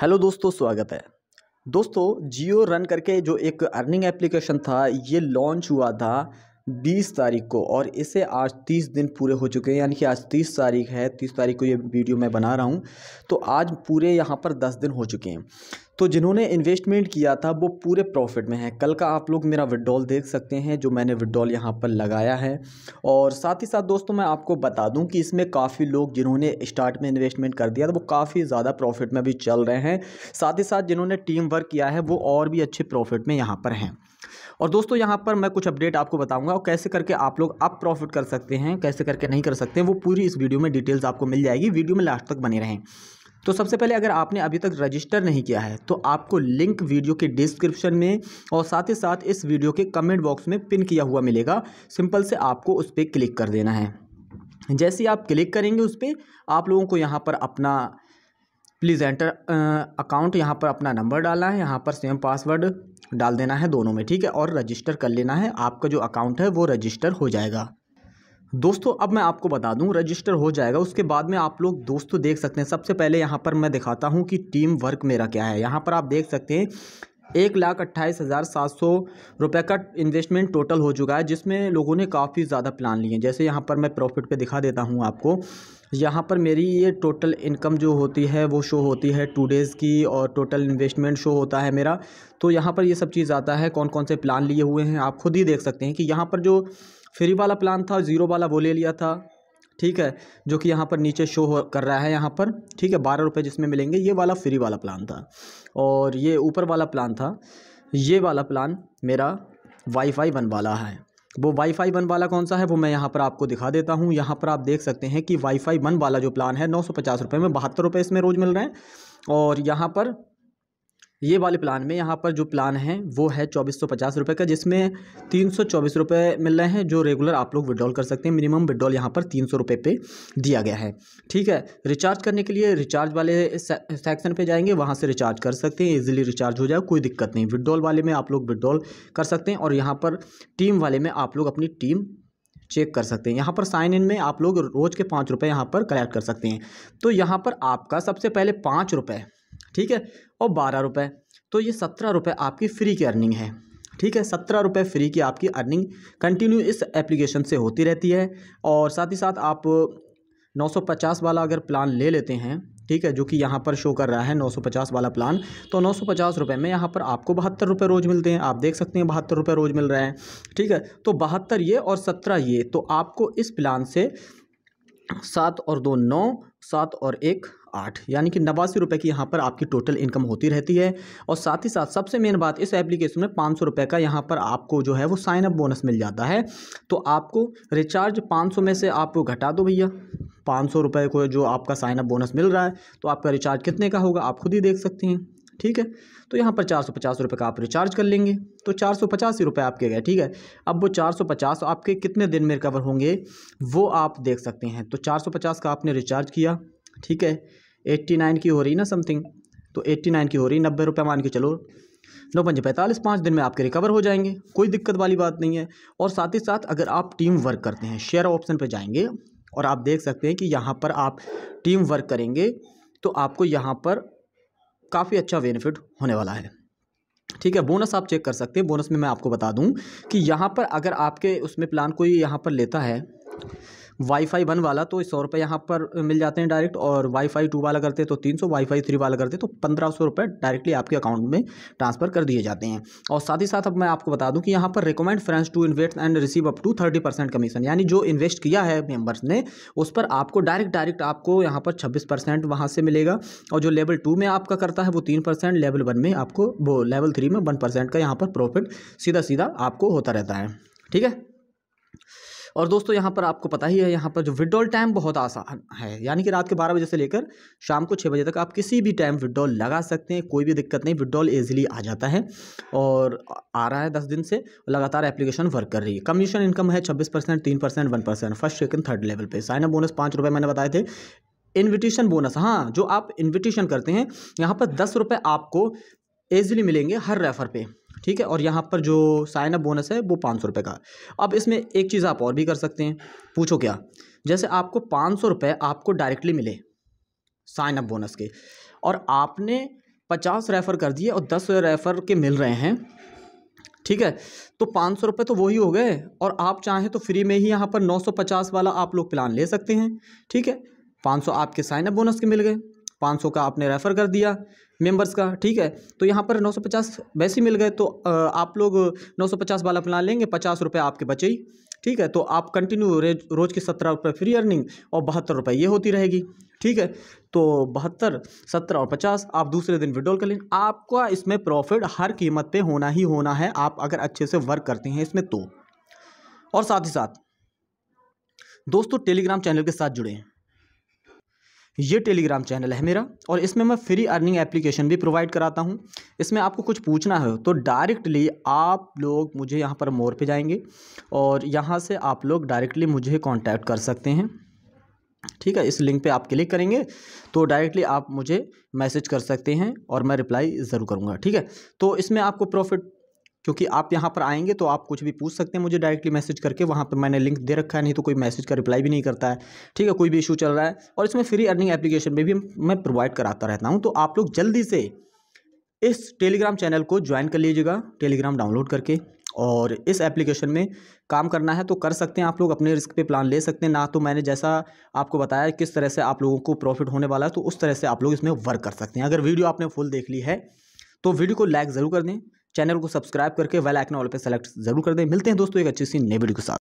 hello दोस्तों स्वागत है दोस्तों जियो रन करके जो एक अर्निंग एप्लीकेशन था ये लॉन्च हुआ था बीस तारीख को और इसे आज तीस दिन पूरे हो चुके हैं यानी कि आज तीस तारीख है तीस तारीख को ये वीडियो मैं बना रहा हूँ तो आज पूरे यहाँ पर दस दिन हो चुके हैं तो जिन्होंने इन्वेस्टमेंट किया था वो पूरे प्रॉफिट में है कल का आप लोग मेरा विड्रॉल देख सकते हैं जो मैंने विड्रॉल यहाँ पर लगाया है और साथ ही साथ दोस्तों मैं आपको बता दूँ कि इसमें काफ़ी लोग जिन्होंने स्टार्ट में इन्वेस्टमेंट कर दिया था वो काफ़ी ज़्यादा प्रॉफिट में भी चल रहे हैं साथ ही साथ जिन्होंने टीम वर्क किया है वो और भी अच्छे प्रॉफिट में यहाँ पर हैं और दोस्तों यहाँ पर मैं कुछ अपडेट आपको बताऊंगा और कैसे करके आप लोग अप प्रॉफिट कर सकते हैं कैसे करके नहीं कर सकते हैं वो पूरी इस वीडियो में डिटेल्स आपको मिल जाएगी वीडियो में लास्ट तक बने रहें तो सबसे पहले अगर आपने अभी तक रजिस्टर नहीं किया है तो आपको लिंक वीडियो के डिस्क्रिप्शन में और साथ ही साथ इस वीडियो के कमेंट बॉक्स में पिन किया हुआ मिलेगा सिंपल से आपको उस पर क्लिक कर देना है जैसे आप क्लिक करेंगे उस पर आप लोगों को यहाँ पर अपना प्लीज़ एंटर अकाउंट यहाँ पर अपना नंबर डालना है यहाँ पर सेम पासवर्ड डाल देना है दोनों में ठीक है और रजिस्टर कर लेना है आपका जो अकाउंट है वो रजिस्टर हो जाएगा दोस्तों अब मैं आपको बता दूं रजिस्टर हो जाएगा उसके बाद में आप लोग दोस्तों देख सकते हैं सबसे पहले यहाँ पर मैं दिखाता हूँ कि टीम वर्क मेरा क्या है यहाँ पर आप देख सकते हैं एक लाख अट्ठाईस हज़ार सात सौ रुपये का इन्वेस्टमेंट टोटल हो चुका है जिसमें लोगों ने काफ़ी ज़्यादा प्लान लिए जैसे यहाँ पर मैं प्रॉफिट पे दिखा देता हूँ आपको यहाँ पर मेरी ये टोटल इनकम जो होती है वो शो होती है टू डेज़ की और टोटल इन्वेस्टमेंट शो होता है मेरा तो यहाँ पर ये सब चीज़ आता है कौन कौन से प्लान लिए हुए हैं आप खुद ही देख सकते हैं कि यहाँ पर जो फ्री वाला प्लान था ज़ीरो वाला वो ले लिया था ठीक है जो कि यहाँ पर नीचे शो हो कर रहा है यहाँ पर ठीक है बारह रुपये जिसमें मिलेंगे ये वाला फ्री वाला प्लान था और ये ऊपर वाला प्लान था ये वाला प्लान मेरा वाईफाई वन वाला है वो वाईफाई वन वाला कौन सा है वो मैं यहाँ पर आपको दिखा देता हूँ यहाँ पर आप देख सकते हैं कि वाईफाई वन वाला जो प्लान है नौ सौ पचास रुपये में बहत्तर रुपये इसमें रोज़ मिल रहे हैं और यहाँ पर ये वाले प्लान में यहाँ पर जो प्लान है वो है चौबीस सौ पचास रुपये का जिसमें तीन सौ चौबीस रुपये मिल रहे हैं जो रेगुलर आप लोग विड्रॉल कर सकते हैं मिनिमम विड्रॉल यहाँ पर तीन सौ रुपये पे दिया गया है ठीक है रिचार्ज करने के लिए रिचार्ज वाले सेक्शन पे जाएंगे वहाँ से रिचार्ज कर सकते हैं ईजिली रिचार्ज हो जाए कोई दिक्कत नहीं विड्रॉल वाले में आप लोग विड्रॉल कर सकते हैं और यहाँ पर टीम वाले में आप लोग अपनी टीम चेक कर सकते हैं यहाँ पर साइन इन में आप लोग रोज़ के पाँच रुपये यहाँ पर कलेक्ट कर सकते हैं तो यहाँ पर आपका सबसे पहले पाँच रुपये ठीक है और बारह रुपये तो ये सत्रह रुपये आपकी फ़्री की अर्निंग है ठीक है सत्रह रुपये फ्री की आपकी अर्निंग कंटिन्यू इस एप्लीकेशन से होती रहती है और साथ ही साथ आप नौ सौ पचास वाला अगर प्लान ले लेते हैं ठीक है जो कि यहाँ पर शो कर रहा है नौ सौ पचास वाला प्लान तो नौ सौ पचास रुपये में यहाँ पर आपको बहत्तर रुपये रोज़ मिलते हैं आप देख सकते हैं बहत्तर रुपये रोज़ मिल रहे हैं ठीक है तो बहत्तर ये और सत्रह ये तो आपको इस प्लान से सात और दो नौ सात और एक आठ यानी कि नवासी रुपये की यहाँ पर आपकी टोटल इनकम होती रहती है और साथ ही साथ सबसे मेन बात इस एप्लीकेशन में पाँच सौ रुपये का यहाँ पर आपको जो है वो साइन अप बोनस मिल जाता है तो आपको रिचार्ज पाँच सौ में से आप घटा दो भैया पाँच सौ रुपये को जो आपका साइन अप बोनस मिल रहा है तो आपका रिचार्ज कितने का होगा आप खुद ही देख सकते हैं ठीक है तो यहाँ पर चार सौ पचास रुपये का आप रिचार्ज कर लेंगे तो चार सौ पचास ही रुपये आपके गए ठीक है अब वो चार सौ पचास आपके कितने दिन में रिकवर होंगे वो आप देख सकते हैं तो चार सौ पचास का आपने रिचार्ज किया ठीक है एट्टी नाइन की हो रही ना समथिंग तो एट्टी नाइन की हो रही नब्बे रुपये मान के चलो नौ पंजे पैंतालीस पाँच दिन में आपके रिकवर हो जाएंगे कोई दिक्कत वाली बात नहीं है और साथ ही साथ अगर आप टीम वर्क करते हैं शेयर ऑप्शन पर जाएंगे और आप देख सकते हैं कि यहाँ पर आप टीम वर्क करेंगे तो आपको यहाँ पर काफ़ी अच्छा बेनिफिट होने वाला है ठीक है बोनस आप चेक कर सकते हैं बोनस में मैं आपको बता दूं कि यहाँ पर अगर आपके उसमें प्लान कोई यहाँ पर लेता है वाईफाई वन वाला तो सौ रुपये यहाँ पर मिल जाते हैं डायरेक्ट और वाईफाई टू वाला करते तो तीन सौ वाईफाई थ्री वाला करते तो पंद्रह सौ रुपये डायरेक्टली आपके अकाउंट में ट्रांसफर कर दिए जाते हैं और साथ ही साथ अब मैं आपको बता दूँ कि यहाँ पर recommend friends to invest and receive up to thirty percent commission यानी जो इन्वेस्ट किया है मेम्बर्स ने उस पर आपको डायरेक्ट डायरेक्ट आपको यहाँ पर छब्बीस परसेंट वहाँ से मिलेगा और जो लेवल टू में आपका करता है वो तीन परसेंट लेवल वन में आपको वो लेवल थ्री में वन परसेंट का यहाँ पर प्रॉफिट सीधा सीधा आपको होता रहता है ठीक है और दोस्तों यहाँ पर आपको पता ही है यहाँ पर जो विड्रॉल टाइम बहुत आसान है यानी कि रात के बारह बजे से लेकर शाम को छः बजे तक आप किसी भी टाइम विड्रॉल लगा सकते हैं कोई भी दिक्कत नहीं विड्रॉल ईजिली आ जाता है और आ रहा है दस दिन से लगातार एप्लीकेशन वर्क कर रही है कमीशन इनकम है छब्बीस परसेंट तीन percent one percent first second third level पे साइनअप बोनस पाँच रुपये मैंने बताए थे इनविटेशन बोनस हाँ जो आप इनविटेशन करते हैं यहाँ पर दस रुपये आपको ईजिली मिलेंगे हर रेफ़र पे ठीक है और यहाँ पर जो साइन अप बोनस है वो पाँच सौ रुपये का अब इसमें एक चीज़ आप और भी कर सकते हैं पूछो क्या जैसे आपको पाँच सौ रुपये आपको डायरेक्टली मिले साइन अप बोनस के और आपने पचास रेफ़र कर दिए और दस रेफ़र के मिल रहे हैं ठीक है तो पाँच सौ रुपये तो वही हो गए और आप चाहें तो फ्री में ही यहाँ पर नौ सौ पचास वाला आप लोग प्लान ले सकते हैं ठीक है पाँच सौ आपके साइन अप बोनस के मिल गए पाँच सौ का आपने रेफ़र कर दिया मेंबर्स का ठीक है तो यहाँ पर नौ सौ पचास वैसे मिल गए तो आप लोग नौ सौ पचास वाला प्लान लेंगे पचास रुपये आपके बचे ही ठीक है तो आप कंटिन्यू रोज़ के सत्रह रुपये फ्री अर्निंग और बहत्तर रुपये ये होती रहेगी ठीक है तो बहत्तर सत्रह और पचास आप दूसरे दिन विड्रॉल कर लें आपका इसमें प्रॉफिट हर कीमत पर होना ही होना है आप अगर अच्छे से वर्क करते हैं इसमें तो और साथ ही साथ दोस्तों टेलीग्राम चैनल के साथ जुड़े हैं ये टेलीग्राम चैनल है मेरा और इसमें मैं फ्री अर्निंग एप्लीकेशन भी प्रोवाइड कराता हूँ इसमें आपको कुछ पूछना है तो डायरेक्टली आप लोग मुझे यहाँ पर मोर पे जाएंगे और यहाँ से आप लोग डायरेक्टली मुझे कांटेक्ट कर सकते हैं ठीक है इस लिंक पे आप क्लिक करेंगे तो डायरेक्टली आप मुझे मैसेज कर सकते हैं और मैं रिप्लाई ज़रूर करूँगा ठीक है तो इसमें आपको प्रॉफिट क्योंकि आप यहाँ पर आएंगे तो आप कुछ भी पूछ सकते हैं मुझे डायरेक्टली मैसेज करके वहाँ पर मैंने लिंक दे रखा है नहीं तो कोई मैसेज का रिप्लाई भी नहीं करता है ठीक है कोई भी इशू चल रहा है और इसमें फ्री अर्निंग एप्लीकेशन में भी मैं प्रोवाइड कराता रहता हूँ तो आप लोग जल्दी से इस टेलीग्राम चैनल को ज्वाइन कर लीजिएगा टेलीग्राम डाउनलोड करके और इस एप्लीकेशन में काम करना है तो कर सकते हैं आप लोग अपने रिस्क पे प्लान ले सकते हैं ना तो मैंने जैसा आपको बताया किस तरह से आप लोगों को प्रॉफिट होने वाला है तो उस तरह से आप लोग इसमें वर्क कर सकते हैं अगर वीडियो आपने फुल देख ली है तो वीडियो को लाइक ज़रूर कर दें चैनल को सब्सक्राइब करके वेल आइकन ऑल पे सेलेक्ट जरूर कर दें मिलते हैं दोस्तों एक अच्छी सी नई वीडियो के साथ